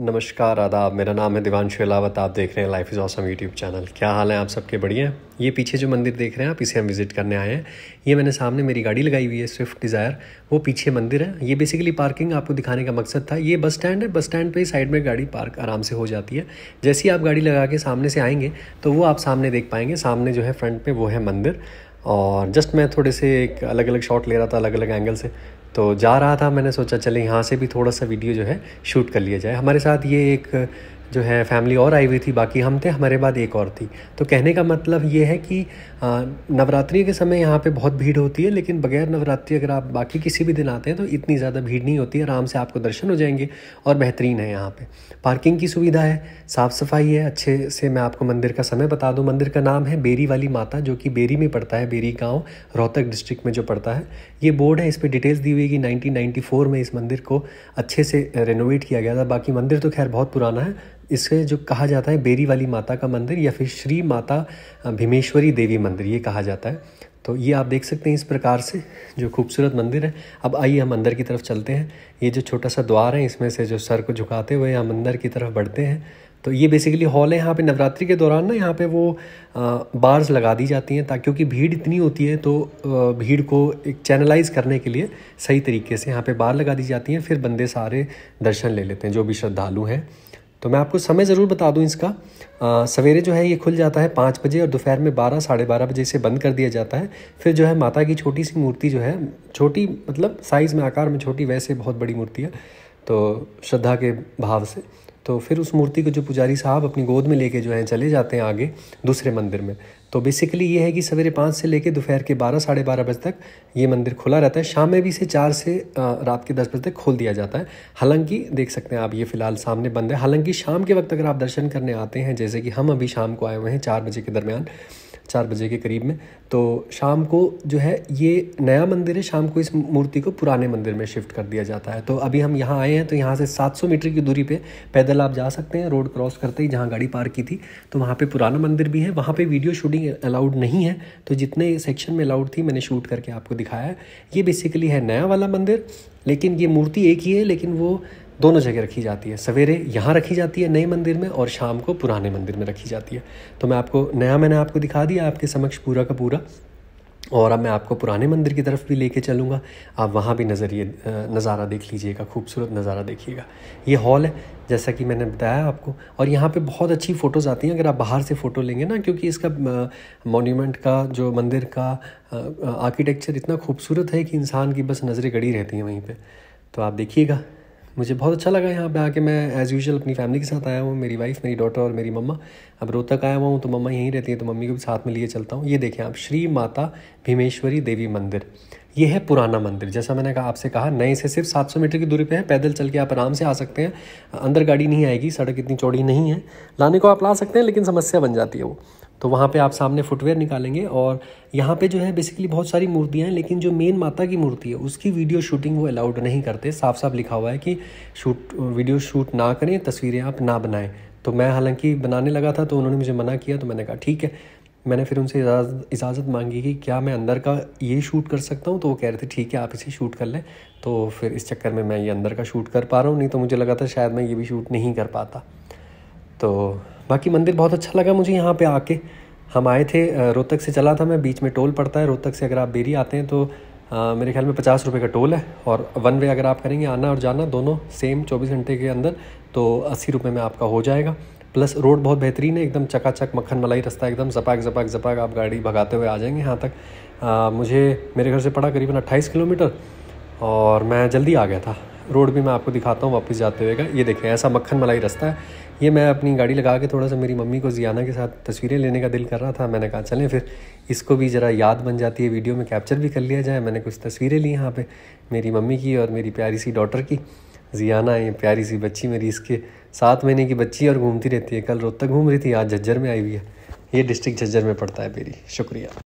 नमस्कार आदाब मेरा नाम है दिवानशु अलावत आप देख रहे हैं life is awesome YouTube channel क्या हाल है आप सबके बढ़िया ये पीछे जो मंदिर देख रहे हैं आप इसे हम विज़िट करने आए हैं ये मैंने सामने मेरी गाड़ी लगाई हुई है स्विफ्ट डिज़ायर वो पीछे मंदिर है ये बेसिकली पार्किंग आपको दिखाने का मकसद था ये बस स्टैंड है बस स्टैंड पर ही साइड में गाड़ी पार्क आराम से हो जाती है जैसे ही आप गाड़ी लगा के सामने से आएंगे तो वो आप सामने देख पाएंगे सामने जो है फ्रंट पर वो है मंदिर और जस्ट मैं थोड़े से एक अलग अलग शॉट ले रहा था अलग अलग एंगल से तो जा रहा था मैंने सोचा चले यहाँ से भी थोड़ा सा वीडियो जो है शूट कर लिया जाए हमारे साथ ये एक जो है फैमिली और आई हुई थी बाकी हम थे हमारे बाद एक और थी तो कहने का मतलब ये है कि नवरात्रि के समय यहाँ पे बहुत भीड़ होती है लेकिन बगैर नवरात्रि अगर आप बाकी किसी भी दिन आते हैं तो इतनी ज़्यादा भीड़ नहीं होती आराम से आपको दर्शन हो जाएंगे और बेहतरीन है यहाँ पर पार्किंग की सुविधा है साफ़ सफाई है अच्छे से मैं आपको मंदिर का समय बता दूँ मंदिर का नाम है बेरी वाली माता जो कि बेरी में पड़ता है बेरी गाँव रोहतक डिस्ट्रिक्ट में जो पड़ता है ये बोर्ड है इस पर डिटेल्स दी हुई कि नाइनटीन में इस मंदिर को अच्छे से रेनोवेट किया गया था बाकी मंदिर तो खैर बहुत पुराना है इसे जो कहा जाता है बेरी वाली माता का मंदिर या फिर श्री माता भीमेश्वरी देवी मंदिर ये कहा जाता है तो ये आप देख सकते हैं इस प्रकार से जो खूबसूरत मंदिर है अब आइए हम अंदर की तरफ चलते हैं ये जो छोटा सा द्वार है इसमें से जो सर को झुकाते हुए हम अंदर की तरफ बढ़ते हैं तो ये बेसिकली हॉल है यहाँ पे नवरात्रि के दौरान ना यहाँ पे वो बार्स लगा दी जाती हैं ताकि क्योंकि भीड़ इतनी होती है तो भीड़ को एक चैनलाइज करने के लिए सही तरीके से यहाँ पे बार लगा दी जाती हैं फिर बंदे सारे दर्शन ले लेते हैं जो भी श्रद्धालु हैं तो मैं आपको समय ज़रूर बता दूं इसका आ, सवेरे जो है ये खुल जाता है पाँच बजे और दोपहर में बारह साढ़े बारह बजे से बंद कर दिया जाता है फिर जो है माता की छोटी सी मूर्ति जो है छोटी मतलब साइज़ में आकार में छोटी वैसे बहुत बड़ी मूर्ति है तो श्रद्धा के भाव से तो फिर उस मूर्ति को जो पुजारी साहब अपनी गोद में लेके जो है चले जाते हैं आगे दूसरे मंदिर में तो बेसिकली ये है कि सवेरे पाँच से लेके दोपहर के बारह साढ़े बारह बजे तक ये मंदिर खुला रहता है शाम में भी इसे चार से रात के दस बजे तक खोल दिया जाता है हालांकि देख सकते हैं आप ये फ़िलहाल सामने बंद है हालांकि शाम के वक्त अगर आप दर्शन करने आते हैं जैसे कि हम अभी शाम को आए हुए हैं चार बजे के दरमियान चार बजे के करीब में तो शाम को जो है ये नया मंदिर है शाम को इस मूर्ति को पुराने मंदिर में शिफ्ट कर दिया जाता है तो अभी हम यहाँ आए हैं तो यहाँ से 700 मीटर की दूरी पे पैदल आप जा सकते हैं रोड क्रॉस करते ही जहाँ गाड़ी पार्क की थी तो वहाँ पे पुराना मंदिर भी है वहाँ पे वीडियो शूटिंग अलाउड नहीं है तो जितने सेक्शन में अलाउड थी मैंने शूट करके आपको दिखाया है ये बेसिकली है नया वाला मंदिर लेकिन ये मूर्ति एक ही है लेकिन वो दोनों जगह रखी जाती है सवेरे यहाँ रखी जाती है नए मंदिर में और शाम को पुराने मंदिर में रखी जाती है तो मैं आपको नया मैंने आपको दिखा दिया आपके समक्ष पूरा का पूरा और अब मैं आपको पुराने मंदिर की तरफ भी लेके चलूँगा आप वहाँ भी नज़रिए नज़ारा देख लीजिएगा खूबसूरत नज़ारा देखिएगा ये हॉल है जैसा कि मैंने बताया आपको और यहाँ पे बहुत अच्छी फ़ोटोज़ आती हैं अगर आप बाहर से फ़ोटो लेंगे ना क्योंकि इसका मोन्यूमेंट का जो मंदिर का आर्किटेक्चर इतना खूबसूरत है कि इंसान की बस नज़रें गड़ी रहती हैं वहीं पर तो आप देखिएगा मुझे बहुत अच्छा लगा यहाँ पे आके मैं एज़ यूजल अपनी फैमिली के साथ आया हूँ मेरी वाइफ मेरी डॉटर और मेरी मम्मा अब रोहतक आया हुआ हूँ तो मम्मा यहीं रहती है तो मम्मी को भी साथ में लिए चलता हूँ ये देखें आप श्री माता भीमेश्वरी देवी मंदिर ये है पुराना मंदिर जैसा मैंने कहा आपसे कहा नए से सिर्फ 700 मीटर की दूरी पे है पैदल चल के आप आराम से आ सकते हैं अंदर गाड़ी नहीं आएगी सड़क इतनी चौड़ी नहीं है लाने को आप ला सकते हैं लेकिन समस्या बन जाती है वो तो वहाँ पे आप सामने फुटवेयर निकालेंगे और यहाँ पे जो है बेसिकली बहुत सारी मूर्तियाँ हैं लेकिन जो मेन माता की मूर्ति है उसकी वीडियो शूटिंग वो अलाउड नहीं करते साफ साफ लिखा हुआ है कि शूट वीडियो शूट ना करें तस्वीरें आप ना बनाएं तो मैं हालांकि बनाने लगा था तो उन्होंने मुझे मना किया तो मैंने कहा ठीक है मैंने फिर उनसे इजाज़त मांगी कि क्या मैं अंदर का ये शूट कर सकता हूँ तो वो कह रहे थे ठीक है आप इसे शूट कर लें तो फिर इस चक्कर में मैं ये अंदर का शूट कर पा रहा हूँ नहीं तो मुझे लगा था शायद मैं ये भी शूट नहीं कर पाता तो बाकी मंदिर बहुत अच्छा लगा मुझे यहाँ पे आके हम आए थे रोहतक से चला था मैं बीच में टोल पड़ता है रोहतक से अगर आप बेरी आते हैं तो आ, मेरे ख्याल में पचास रुपये का टोल है और वन वे अगर आप करेंगे आना और जाना दोनों सेम चौबीस घंटे के अंदर तो अस्सी रुपये में आपका हो जाएगा प्लस रोड बहुत बेहतरीन है एकदम चकाचक मक्खन मलाई रास्ता एकदम जपाक जपाक जपाक आप गाड़ी भगाते हुए आ जाएंगे यहाँ तक आ, मुझे मेरे घर से पड़ा करीबन अट्ठाईस किलोमीटर और मैं जल्दी आ गया था रोड भी मैं आपको दिखाता हूँ वापस जाते हुए का ये देखें ऐसा मक्खन मलाई रास्ता है ये मैं अपनी गाड़ी लगा के थोड़ा सा मेरी मम्मी को जियाना के साथ तस्वीरें लेने का दिल कर रहा था मैंने कहा चलें फिर इसको भी ज़रा याद बन जाती है वीडियो में कैप्चर भी कर लिया जाए मैंने कुछ तस्वीरें ली यहाँ पर मेरी मम्मी की और मेरी प्यारी सी डॉटर की जियाना ये प्यारी सी बच्ची मेरी इसके सात महीने की बच्ची और घूमती रहती है कल रोहतक घूम रही थी आज झज्जर में आई हुई है ये डिस्ट्रिक्ट झज्जर में पड़ता है मेरी शुक्रिया